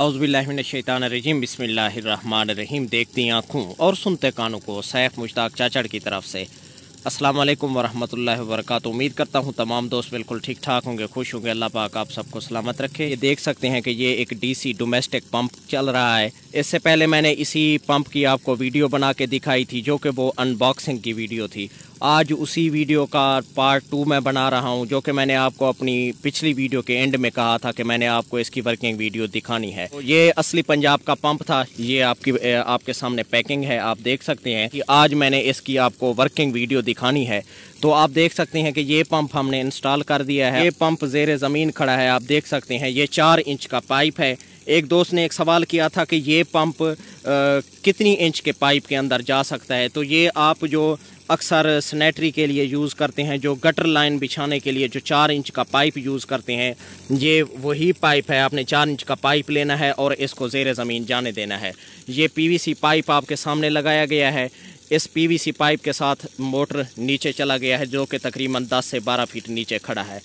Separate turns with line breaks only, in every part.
अवज़बिल्लाशैतानरजीम बसमीम देखती आँखों और सुनते कानों को सैफ़ मुश्ताक चाचड़ की तरफ से असलम वालेकुम वरहमतुल्लाहि उम्मीद करता हूँ तमाम दोस्त बिल्कुल ठीक ठाक होंगे खुश होंगे अल्लाह पाक आप सबको सलामत रखे ये देख सकते हैं कि ये एक डी सी डोमेस्टिक पम्प चल रहा है इससे पहले मैंने इसी पम्प की आपको वीडियो बना के दिखाई थी जो कि वो अनबॉक्सिंग की वीडियो थी आज उसी वीडियो का पार्ट टू मैं बना रहा हूं जो कि मैंने आपको अपनी पिछली वीडियो के एंड में कहा था कि मैंने आपको इसकी वर्किंग वीडियो दिखानी है तो ये असली पंजाब का पंप था ये आपकी आपके सामने पैकिंग है आप देख सकते हैं कि आज मैंने इसकी आपको वर्किंग वीडियो दिखानी है तो आप देख सकते हैं कि ये पंप हमने इंस्टॉल कर दिया है ये पंप जेर ज़मीन खड़ा है आप देख सकते हैं ये चार इंच का पाइप है एक दोस्त ने एक सवाल किया था कि ये पंप आ, कितनी इंच के पाइप के अंदर जा सकता है तो ये आप जो अक्सर सनेटरी के लिए यूज़ करते हैं जो गटर लाइन बिछाने के लिए जो चार इंच का पाइप यूज़ करते हैं ये वही पाइप है आपने चार इंच का पाइप लेना है और इसको ज़ेर ज़मीन जाने देना है ये पीवीसी पाइप आपके सामने लगाया गया है इस पीवीसी पाइप के साथ मोटर नीचे चला गया है जो कि तकरीबन दस से बारह फीट नीचे खड़ा है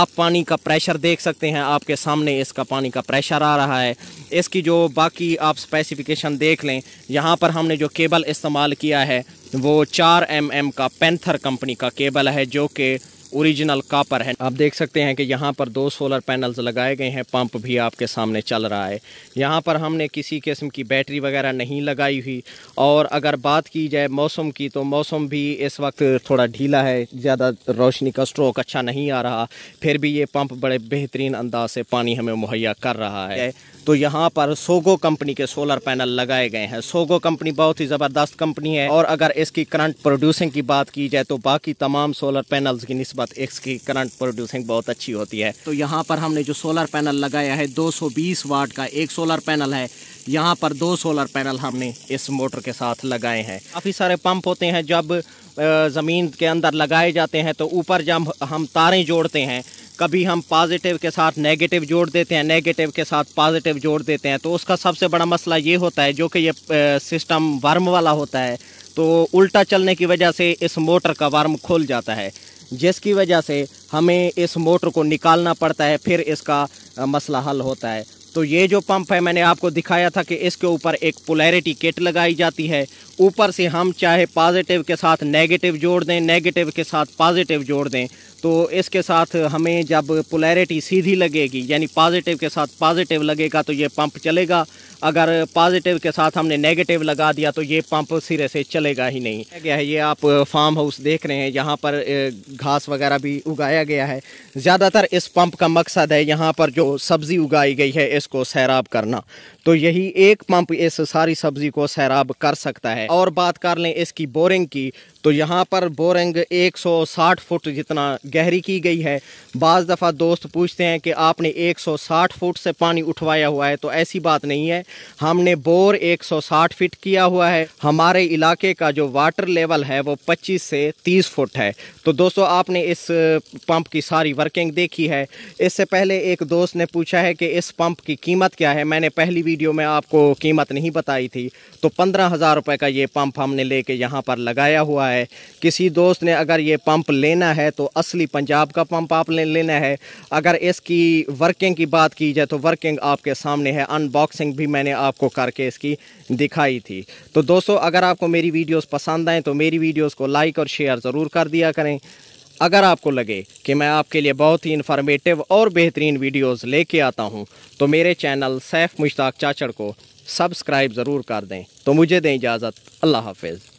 आप पानी का प्रेशर देख सकते हैं आपके सामने इसका पानी का प्रेशर आ रहा है इसकी जो बाकी आप स्पेसिफिकेशन देख लें यहाँ पर हमने जो केबल इस्तेमाल किया है वो चार एम mm का पेंथर कंपनी का केबल है जो कि ओरिजिनल कापर है आप देख सकते हैं कि यहाँ पर दो सोलर पैनल्स लगाए गए हैं पंप भी आपके सामने चल रहा है यहाँ पर हमने किसी किस्म की बैटरी वगैरह नहीं लगाई हुई और अगर बात की जाए मौसम की तो मौसम भी इस वक्त थोड़ा ढीला है ज़्यादा रोशनी का स्ट्रोक अच्छा नहीं आ रहा फिर भी ये पंप बड़े बेहतरीन अंदाज से पानी हमें मुहैया कर रहा है तो यहाँ पर सोगो कंपनी के सोलर पैनल लगाए गए हैं सोगो कंपनी बहुत ही ज़बरदस्त कंपनी है और अगर इसकी करंट प्रोड्यूसिंग की बात की जाए तो बाकी तमाम सोलर पैनल्स की नस्बत इसकी करंट प्रोड्यूसिंग बहुत अच्छी होती है तो यहाँ पर हमने जो सोलर पैनल लगाया है 220 वाट का एक सोलर पैनल है यहाँ पर दो सोलर पैनल हमने इस मोटर के साथ लगाए हैं काफ़ी सारे पंप होते हैं जब ज़मीन के अंदर लगाए जाते हैं तो ऊपर जब हम तारें जोड़ते हैं कभी हम पॉजिटिव के साथ नेगेटिव जोड़ देते हैं नेगेटिव के साथ पॉजिटिव जोड़ देते हैं तो उसका सबसे बड़ा मसला ये होता है जो कि ये सिस्टम वर्म वाला होता है तो उल्टा चलने की वजह से इस मोटर का वर्म खुल जाता है जिसकी वजह से हमें इस मोटर को निकालना पड़ता है फिर इसका मसला हल होता है तो ये जो पंप है मैंने आपको दिखाया था कि इसके ऊपर एक पोलैरिटी किट लगाई जाती है ऊपर से हम चाहे पॉजिटिव के साथ नेगेटिव जोड़ दें नेगेटिव के साथ पॉजिटिव जोड़ दें तो इसके साथ हमें जब पोलैरिटी सीधी लगेगी यानी पॉजिटिव के साथ पॉजिटिव लगेगा तो ये पंप चलेगा अगर पॉजिटिव के साथ हमने नेगेटिव लगा दिया तो ये पंप सिरे से चलेगा ही नहीं गया है ये आप फार्म हाउस देख रहे हैं यहाँ पर घास वगैरह भी उगाया गया है ज़्यादातर इस पंप का मकसद है यहाँ पर जो सब्ज़ी उगाई गई है इसको सैराब करना तो यही एक पंप इस सारी सब्जी को सैराब कर सकता है और बात कर लें इसकी बोरिंग की तो यहाँ पर बोरिंग 160 फुट जितना गहरी की गई है बाज़ दफ़ा दोस्त पूछते हैं कि आपने 160 फुट से पानी उठवाया हुआ है तो ऐसी बात नहीं है हमने बोर 160 फीट किया हुआ है हमारे इलाके का जो वाटर लेवल है वो 25 से 30 फुट है तो दोस्तों आपने इस पंप की सारी वर्किंग देखी है इससे पहले एक दोस्त ने पूछा है कि इस पंप की कीमत क्या है मैंने पहली भी वीडियो में आपको कीमत नहीं बताई थी तो पंद्रह हज़ार रुपये का ये पंप हमने लेके यहाँ पर लगाया हुआ है किसी दोस्त ने अगर ये पंप लेना है तो असली पंजाब का पंप ले, लेना है अगर इसकी वर्किंग की बात की जाए तो वर्किंग आपके सामने है अनबॉक्सिंग भी मैंने आपको करके इसकी दिखाई थी तो दोस्तों अगर आपको मेरी वीडियोज़ पसंद आएँ तो मेरी वीडियोज़ को लाइक और शेयर ज़रूर कर दिया करें अगर आपको लगे कि मैं आपके लिए बहुत ही इन्फॉर्मेटिव और बेहतरीन वीडियोस लेके आता हूं, तो मेरे चैनल सैफ मुश्ताक चाचड़ को सब्सक्राइब ज़रूर कर दें तो मुझे दें इजाज़त अल्लाह हाफिज़